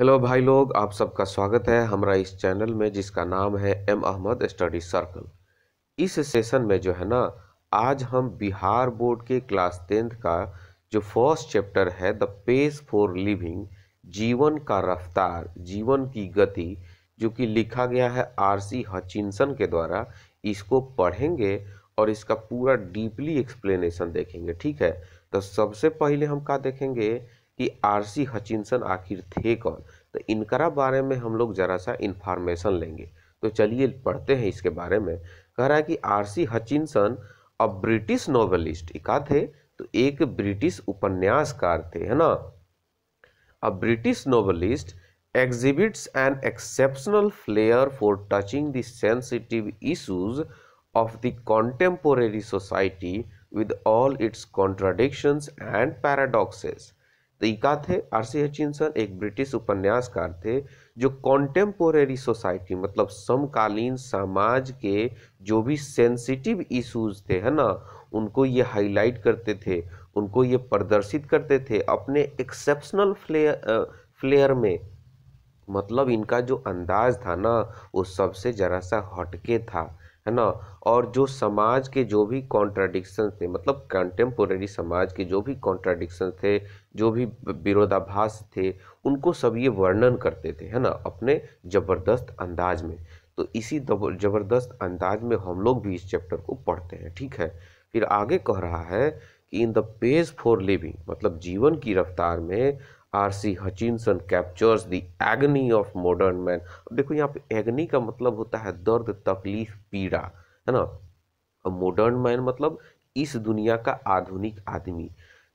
Hello भाई लोग आप सबका स्वागत है हमारा इस चैनल में जिसका नाम है एम अहमद स्टडी सर्कल इस सेशन में जो है ना आज हम बिहार बोर्ड के क्लास टेंथ का जो फर्स्ट चैप्टर है द पेस फॉर लिविंग जीवन का रफ्तार जीवन की गति जो कि लिखा गया है आरसी हचिनसन के द्वारा इसको पढ़ेंगे और इसका पूरा डीपली एक्सप्लेनेशन देखेंगे ठीक है तो सबसे पहले हम क्या देखेंगे कि आरसी हचिनसन आखिर थे कौन तो इनकरा बारे में हम लोग जरा सा इन्फॉर्मेशन लेंगे तो चलिए पढ़ते हैं इसके बारे में कह रहा है कि आर सी हचिनसन अब ब्रिटिश नॉवलिस्ट इका थे तो एक ब्रिटिश उपन्यासकार थे है ना a British novelist exhibits an exceptional flair for touching the sensitive issues of the contemporary society with all its contradictions and paradoxes तरीका थे आर सी हचिनसन एक ब्रिटिश उपन्यासकार थे जो कॉन्टेम्पोरेरी सोसाइटी मतलब समकालीन समाज के जो भी सेंसिटिव इश्यूज थे है ना उनको ये हाईलाइट करते थे उनको ये प्रदर्शित करते थे अपने एक्सेप्शनल फ्लेयर फ्लेयर में मतलब इनका जो अंदाज था ना वो सबसे ज़रा सा हटके था है ना और जो समाज के जो भी कॉन्ट्राडिक्शन थे मतलब कंटेम्पोरेरी समाज के जो भी कॉन्ट्राडिक्शन थे जो भी विरोधाभास थे उनको सब ये वर्णन करते थे है ना अपने ज़बरदस्त अंदाज में तो इसी ज़बरदस्त अंदाज में हम लोग भी इस चैप्टर को पढ़ते हैं ठीक है फिर आगे कह रहा है कि in the pace for living मतलब जीवन की रफ्तार में R C Hutchinson captures the agony of modern man अब देखो यहाँ पे एग्नी का मतलब होता है दर्द तकलीफ पीड़ा है ना और मॉडर्न मैन मतलब इस दुनिया का आधुनिक आदमी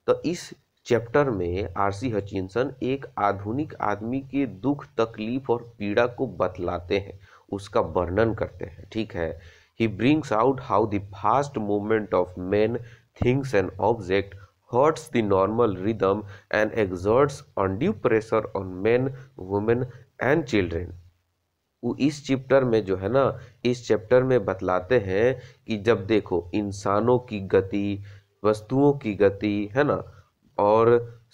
तो इस चैप्टर में सी हचिनसन एक आधुनिक आदमी के दुख तकलीफ और पीड़ा को बतलाते हैं उसका वर्णन करते हैं ठीक है he brings out how the fast movement of man things and object hurts the normal rhythm and exerts undue pressure on men women and children वो इस चैप्टर में जो है ना इस चैप्टर में बतलाते हैं कि जब देखो इंसानों की गति वस्तुओं की गति है ना और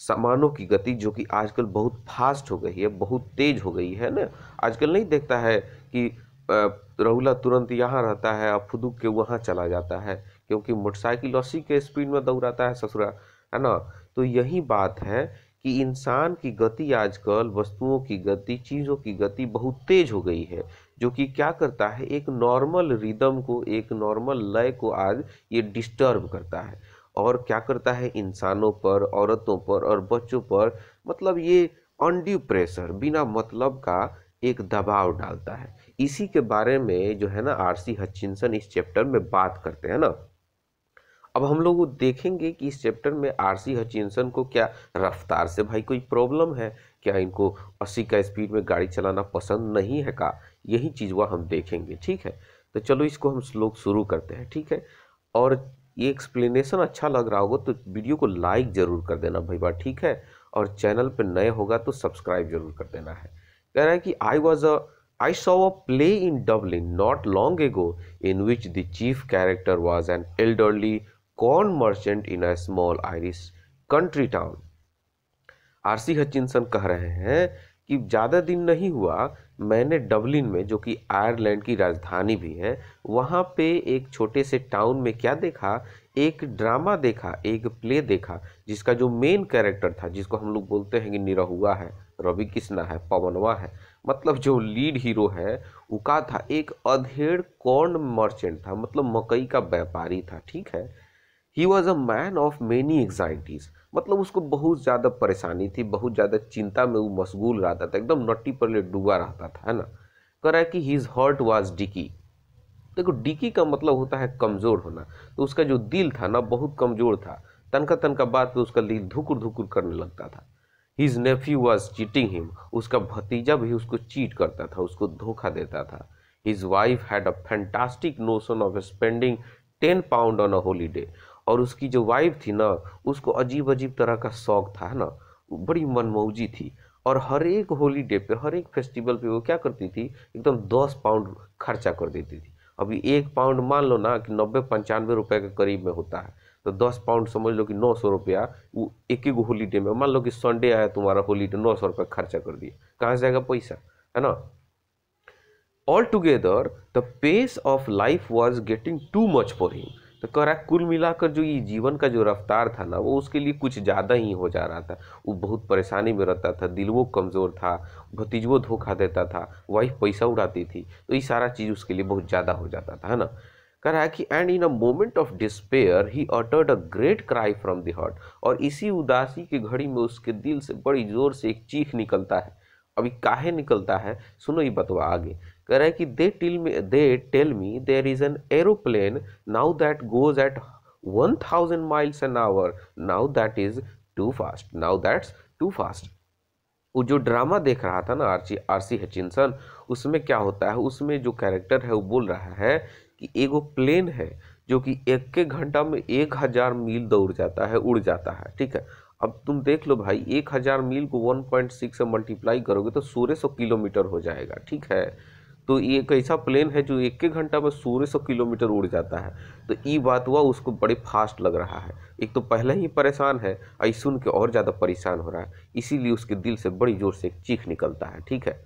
सामानों की गति जो कि आजकल बहुत फास्ट हो गई है बहुत तेज़ हो गई है ना आजकल नहीं देखता है कि रहुला तुरंत यहाँ रहता है और फुदुक के वहाँ चला जाता है क्योंकि मोटरसाइकिल अस्सी के स्पीड में दौड़ाता है ससुरा है ना तो यही बात है कि इंसान की गति आजकल वस्तुओं की गति चीज़ों की गति बहुत तेज हो गई है जो कि क्या करता है एक नॉर्मल रिदम को एक नॉर्मल लय को आज ये डिस्टर्ब करता है और क्या करता है इंसानों पर औरतों पर और बच्चों पर मतलब ये अनड्यू प्रेशर बिना मतलब का एक दबाव डालता है इसी के बारे में जो है ना आरसी हचिनसन इस चैप्टर में बात करते हैं ना अब हम लोग देखेंगे कि इस चैप्टर में आर सी हचिनसन को क्या रफ्तार से भाई कोई प्रॉब्लम है क्या इनको 80 का स्पीड में गाड़ी चलाना पसंद नहीं है का यही चीज़ वह हम देखेंगे ठीक है तो चलो इसको हम श्लोक शुरू करते हैं ठीक है और ये एक्सप्लेनेशन अच्छा लग रहा होगा तो वीडियो को लाइक ज़रूर कर देना भाई बात ठीक है और चैनल पर नए होगा तो सब्सक्राइब जरूर कर देना है कह रहा है कि I was a I saw a play in Dublin not long ago in which the chief character was an elderly corn merchant in a small Irish country town. R C Hutchinson कह रहे हैं कि ज़्यादा दिन नहीं हुआ मैंने डबलिन में जो कि आयरलैंड की राजधानी भी है वहाँ पे एक छोटे से टाउन में क्या देखा एक ड्रामा देखा एक प्ले देखा जिसका जो मेन कैरेक्टर था जिसको हम लोग बोलते हैं कि निरहुआ है रवि कृष्णा है पवनवा है मतलब जो लीड हीरो है उका था एक अधेड़ कॉर्न मर्चेंट था मतलब मकई का व्यापारी था ठीक है he was a man of many anxieties मतलब उसको बहुत ज़्यादा परेशानी थी बहुत ज़्यादा चिंता में वो मशगूल रहता था एकदम नट्टी पर ले डूबा रहता था है ना कह रहा है कि हीज़ हर्ट वॉज डिकी देखो डिकी का मतलब होता है कमज़ोर होना तो उसका जो दिल था ना बहुत कमज़ोर था तनका तनका बात पे उसका दिल धुकुर धुकुर करने लगता था his nephew was cheating him उसका भतीजा भी उसको चीट करता था उसको धोखा देता था his wife had a fantastic notion of spending ten pound on a holiday और उसकी जो वाइफ थी ना उसको अजीब अजीब तरह का शौक था है ना बड़ी मनमौजी थी और हर एक होलीडे पे हर एक फेस्टिवल पे वो क्या करती थी एकदम दस पाउंड खर्चा कर देती थी अभी एक पाउंड मान लो ना कि नब्बे पंचानवे रुपये के करीब में होता है तो दस पाउंड समझ लो कि नौ सौ रुपया वो एक एक होलीडे में मान लो कि संडे आया तुम्हारा होलीडे नौ सौ रुपया खर्चा कर दिया कहाँ से जाएगा पैसा है ना all together the pace of life was getting too much for him तो कह रहा है कुल मिलाकर जो ये जीवन का जो रफ्तार था ना वो उसके लिए कुछ ज़्यादा ही हो जा रहा था वो बहुत परेशानी में रहता था दिल वो कमज़ोर था भतीजवो धोखा देता था वाइफ पैसा उड़ाती थी तो ये सारा चीज़ उसके लिए बहुत ज़्यादा हो जाता था है ना कह रहा है कि and in a moment of despair he uttered a great cry from the heart और इसी उदासी की घड़ी में उसके दिल से बड़ी ज़ोर से एक चीख निकलता है अभी काहे निकलता है सुनो ये बतवा आगे कह रहा है कि they tell me they tell me there is an aeroplane now that goes at one thousand miles an hour now that is too fast now that's too fast वो जो ड्रामा देख रहा था ना आरची आरसी हचिनसन उसमें क्या होता है उसमें जो कैरेक्टर है वो बोल रहा है कि एगो प्लेन है जो कि एक के घंटा में एक हज़ार मील दौड़ जाता है उड़ जाता है ठीक है अब तुम देख लो भाई एक हज़ार मील को वन पॉइंट सिक्स से मल्टीप्लाई करोगे तो सोलह सौ किलोमीटर हो जाएगा ठीक है तो ये एक ऐसा प्लेन है जो एक एक घंटा में सोलह सौ किलोमीटर उड़ जाता है तो ये बात हुआ उसको बड़े फास्ट लग रहा है एक तो पहले ही परेशान है और सुन के और ज़्यादा परेशान हो रहा है इसीलिए उसके दिल से बड़ी ज़ोर से एक चीख निकलता है ठीक है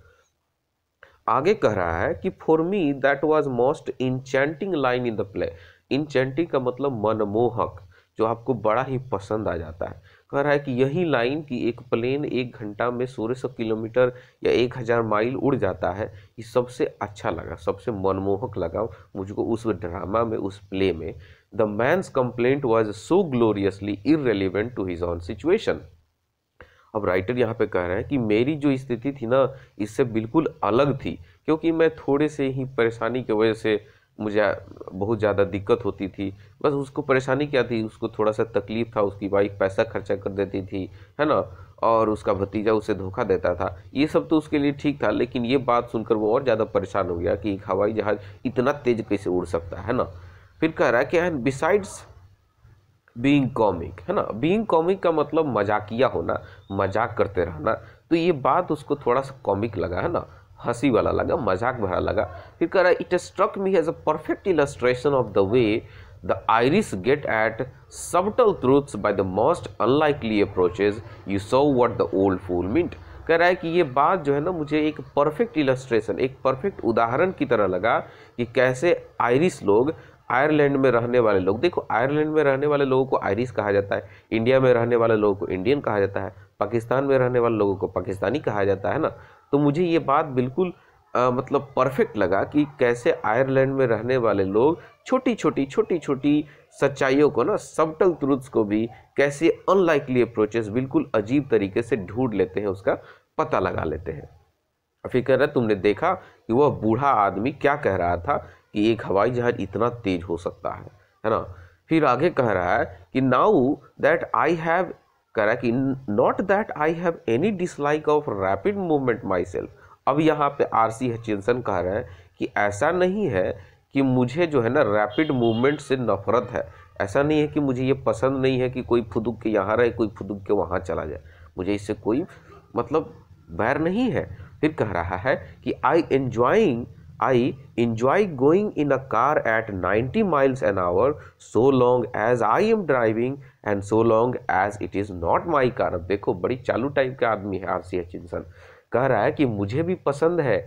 आगे कह रहा है कि for me that was most enchanting line in the play enchanting का मतलब मनमोहक जो आपको बड़ा ही पसंद आ जाता है कह रहा है कि यही लाइन की एक प्लेन एक घंटा में सोलह सौ किलोमीटर या एक हज़ार माइल उड़ जाता है ये सबसे अच्छा लगा सबसे मनमोहक लगा मुझको उस ड्रामा में उस प्ले में the man's complaint was so gloriously irrelevant to his own situation अब राइटर यहाँ पे कह रहे हैं कि मेरी जो स्थिति थी ना इससे बिल्कुल अलग थी क्योंकि मैं थोड़े से ही परेशानी की वजह से मुझे बहुत ज़्यादा दिक्कत होती थी बस उसको परेशानी क्या थी उसको थोड़ा सा तकलीफ़ था उसकी वाइफ पैसा खर्चा कर देती थी है ना और उसका भतीजा उसे धोखा देता था ये सब तो उसके लिए ठीक था लेकिन ये बात सुनकर वो और ज़्यादा परेशान हो गया कि एक हवाई जहाज़ इतना तेज कैसे उड़ सकता है ना फिर कह रहा है कि एंड बिसाइड्स बीइंग कॉमिक है ना बीइंग कॉमिक का मतलब मजाकिया होना मजाक करते रहना तो ये बात उसको थोड़ा सा कॉमिक लगा है ना हंसी वाला लगा मजाक भरा लगा फिर कह रहा है it struck me has a perfect illustration of the way the Irish get at subtle truths by the most unlikely approaches you so what the old fool meant कह रहा है कि ये बात जो है ना मुझे एक परफेक्ट इलस्ट्रेशन एक परफेक्ट उदाहरण की तरह लगा कि कैसे आयरिस लोग आयरलैंड में रहने वाले लोग देखो आयरलैंड में रहने वाले लोगों को आयरिस कहा जाता है इंडिया में रहने वाले लोगों को इंडियन कहा जाता है पाकिस्तान में रहने वाले लोगों को पाकिस्तानी कहा जाता है ना तो मुझे ये बात बिल्कुल आ, मतलब परफेक्ट लगा कि कैसे आयरलैंड में रहने वाले लोग छोटी छोटी छोटी छोटी सच्चाइयों को ना सबटल ट्रूथ्स को भी कैसे अनलाइकली अप्रोचेस बिल्कुल अजीब तरीके से ढूंढ लेते हैं उसका पता लगा लेते हैं फिर कह रहा तुमने देखा कि वह बूढ़ा आदमी क्या कह रहा था कि एक हवाई जहाज इतना तेज हो सकता है है ना फिर आगे कह रहा है कि नाउ दैट आई हैव कह रहा है कि not that I have any dislike of rapid movement myself अब यहाँ पे आर सी हचिनसन कह रहे हैं कि ऐसा नहीं है कि मुझे जो है ना रैपिड मूवमेंट से नफरत है ऐसा नहीं है कि मुझे ये पसंद नहीं है कि कोई फुदुक के यहाँ रहे कोई फुदुक के वहाँ चला जाए मुझे इससे कोई मतलब बैर नहीं है फिर कह रहा है कि I enjoying I enjoy going in a car at 90 miles an hour so long as I am driving and so long as it is not my car अब देखो बड़ी चालू टाइप का आदमी है आर सी एच इंसान कह रहा है कि मुझे भी पसंद है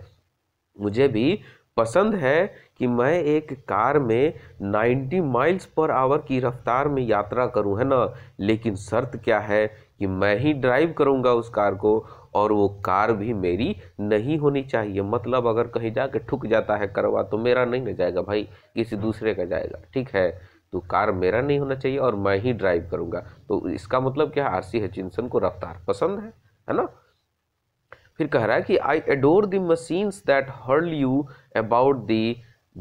मुझे भी पसंद है कि मैं एक कार में 90 माइल्स पर आवर की रफ्तार में यात्रा करूं है ना लेकिन शर्त क्या है कि मैं ही ड्राइव करूंगा उस कार को और वो कार भी मेरी नहीं होनी चाहिए मतलब अगर कहीं जाके ठुक जाता है करवा तो मेरा नहीं ना जाएगा भाई किसी दूसरे का जाएगा ठीक है तो कार मेरा नहीं होना चाहिए और मैं ही ड्राइव करूँगा तो इसका मतलब क्या आर सी हचिनसन को रफ्तार पसंद है है ना फिर कह रहा है कि I adore the machines that hurl you about the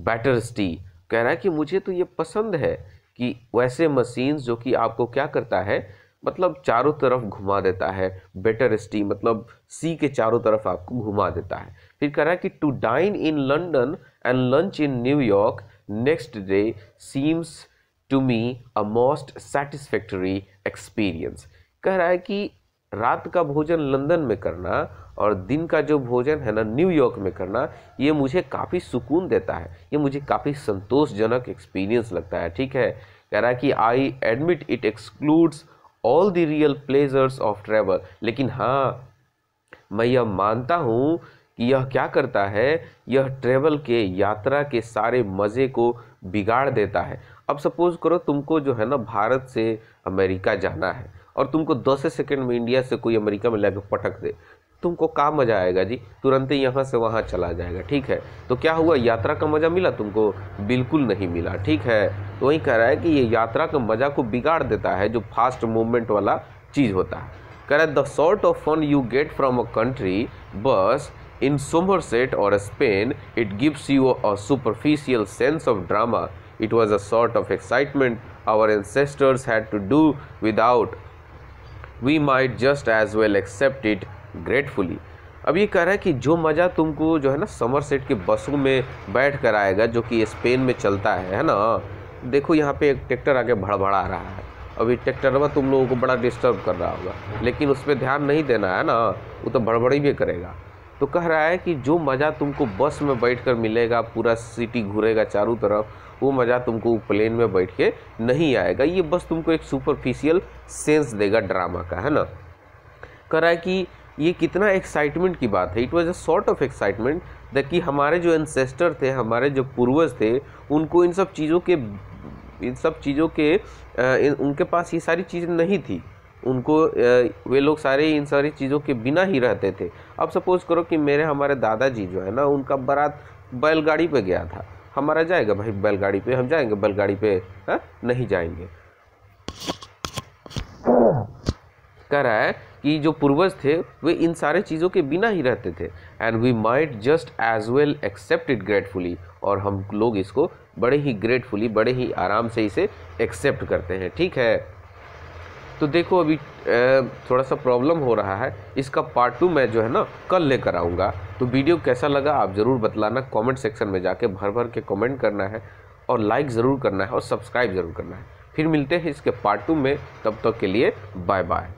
better स्टी कह रहा है कि मुझे तो ये पसंद है कि वैसे मशीन्स जो कि आपको क्या करता है मतलब चारों तरफ घुमा देता है बेटर स्टी मतलब सी के चारों तरफ आपको घुमा देता है फिर कह रहा है कि to dine in London and lunch in New York next day seems to me a most satisfactory experience कह रहा है कि रात का भोजन लंदन में करना और दिन का जो भोजन है ना न्यूयॉर्क में करना ये मुझे काफ़ी सुकून देता है ये मुझे काफ़ी संतोषजनक एक्सपीरियंस लगता है ठीक है कह रहा है कि I admit it excludes all the real pleasures of travel लेकिन हाँ मैं यह मानता हूँ कि यह क्या करता है यह ट्रैवल के यात्रा के सारे मज़े को बिगाड़ देता है अब सपोज़ करो तुमको जो है ना भारत से अमेरिका जाना है और तुमको दस सेकंड में इंडिया से कोई अमेरिका में लगा पटक दे तुमको का मज़ा आएगा जी तुरंत ही यहाँ से वहाँ चला जाएगा ठीक है तो क्या हुआ यात्रा का मज़ा मिला तुमको बिल्कुल नहीं मिला ठीक है तो वही कह रहा है कि ये यात्रा का मज़ा को बिगाड़ देता है जो फास्ट मूवमेंट वाला चीज़ होता है कह रहा है the sort of fun you get from a country bus in set or Spain it gives you a superficial sense of drama it was a sort of excitement our ancestors had to do without we might just as well accept it gratefully अब ये कह रहा है कि जो मज़ा तुमको जो है ना समर सेट की बसों में बैठ कर आएगा जो कि स्पेन में चलता है है ना देखो यहाँ पे एक ट्रैक्टर आके भड़बड़ा रहा है अभी ट्रैक्टर में तुम लोगों को बड़ा डिस्टर्ब कर रहा होगा लेकिन उस पर ध्यान नहीं देना है ना वो तो भड़बड़ी भी करेगा तो कह रहा है कि जो मज़ा तुमको बस में बैठ कर मिलेगा पूरा सिटी घूरेगा चारों तरफ वो मज़ा तुमको प्लेन में बैठ के नहीं आएगा ये बस तुमको एक सुपरफिशियल सेंस देगा ड्रामा का है ना कह रहा है कि ये कितना एक्साइटमेंट की बात है it was a sort of excitement the कि हमारे जो एनसेस्टर थे हमारे जो पूर्वज थे उनको इन सब चीज़ों के इन सब चीज़ों के इन, उनके पास ये सारी चीज़ें नहीं थी उनको वे लोग सारे इन सारी चीज़ों के बिना ही रहते थे अब सपोज़ करो कि मेरे हमारे दादाजी जो है ना उनका बारात बैलगाड़ी पे गया था हमारा जाएगा भाई बैलगाड़ी पे हम जाएंगे बैलगाड़ी पे हा? नहीं जाएंगे कह रहा है कि जो पूर्वज थे वे इन सारे चीज़ों के बिना ही रहते थे and we might just as well accept it gratefully और हम लोग इसको बड़े ही ग्रेटफुली बड़े ही आराम से इसे एक्सेप्ट करते हैं ठीक है तो देखो अभी थोड़ा सा प्रॉब्लम हो रहा है इसका पार्ट टू मैं जो है ना कल लेकर आऊँगा तो वीडियो कैसा लगा आप ज़रूर बतलाना कमेंट सेक्शन में जाके भर भर के कमेंट करना है और लाइक ज़रूर करना है और सब्सक्राइब ज़रूर करना है फिर मिलते हैं इसके पार्ट टू में तब तक तो के लिए बाय बाय